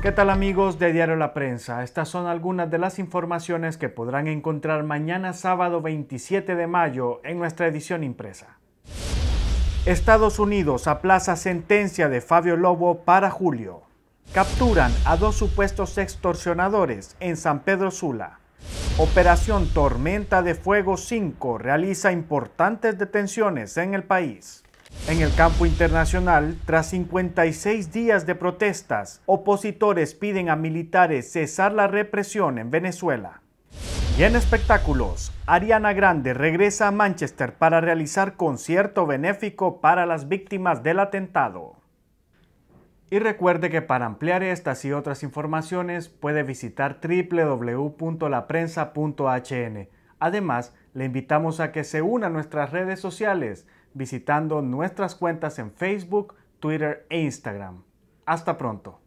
¿Qué tal amigos de Diario La Prensa? Estas son algunas de las informaciones que podrán encontrar mañana sábado 27 de mayo en nuestra edición impresa. Estados Unidos aplaza sentencia de Fabio Lobo para julio. Capturan a dos supuestos extorsionadores en San Pedro Sula. Operación Tormenta de Fuego 5 realiza importantes detenciones en el país. En el campo internacional, tras 56 días de protestas, opositores piden a militares cesar la represión en Venezuela. Y en espectáculos, Ariana Grande regresa a Manchester para realizar concierto benéfico para las víctimas del atentado. Y recuerde que para ampliar estas y otras informaciones puede visitar www.laprensa.hn. Además, le invitamos a que se una a nuestras redes sociales visitando nuestras cuentas en Facebook, Twitter e Instagram. Hasta pronto.